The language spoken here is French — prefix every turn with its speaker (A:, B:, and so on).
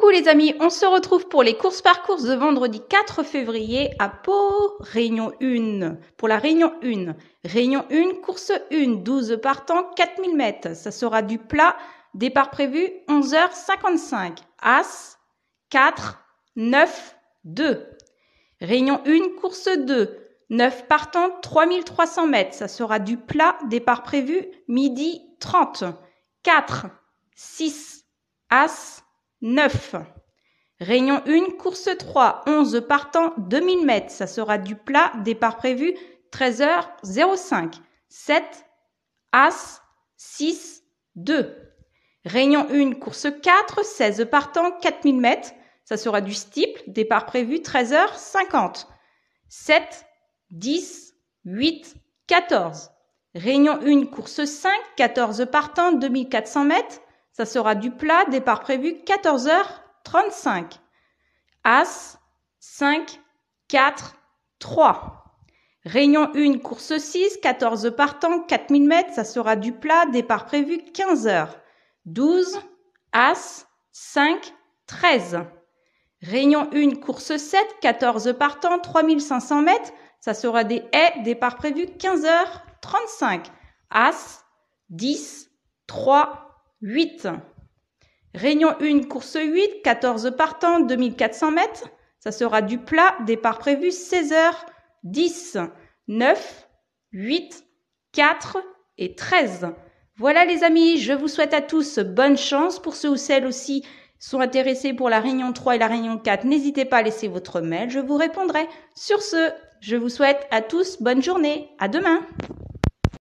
A: Coucou les amis, on se retrouve pour les courses par course de vendredi 4 février à Pau, réunion 1. Pour la réunion 1, réunion 1, course 1, 12 partants, 4000 mètres. Ça sera du plat, départ prévu 11h55. As, 4, 9, 2. Réunion 1, course 2, 9 partants, 3300 mètres. Ça sera du plat, départ prévu midi 30. 4, 6, As, 9. Réunion 1, course 3, 11 partants, 2000 mètres. Ça sera du plat, départ prévu 13h05. 7, As, 6, 2. Réunion 1, course 4, 16 partants, 4000 mètres. Ça sera du stiple, départ prévu 13h50. 7, 10, 8, 14. Réunion 1, course 5, 14 partants, 2400 mètres. Ça sera du plat, départ prévu 14h35. As, 5, 4, 3. Réunion 1, course 6, 14 partants, 4000 mètres, ça sera du plat, départ prévu 15h. 12, As, 5, 13. Réunion 1, course 7, 14 partants, 3500 mètres, ça sera des haies, départ prévu 15h35. As, 10, 3, 8. Réunion 1, course 8, 14 partants, 2400 mètres. Ça sera du plat, départ prévu 16h10, 9, 8, 4 et 13. Voilà les amis, je vous souhaite à tous bonne chance. Pour ceux ou celles aussi sont intéressés pour la réunion 3 et la réunion 4, n'hésitez pas à laisser votre mail, je vous répondrai. Sur ce, je vous souhaite à tous bonne journée. À demain.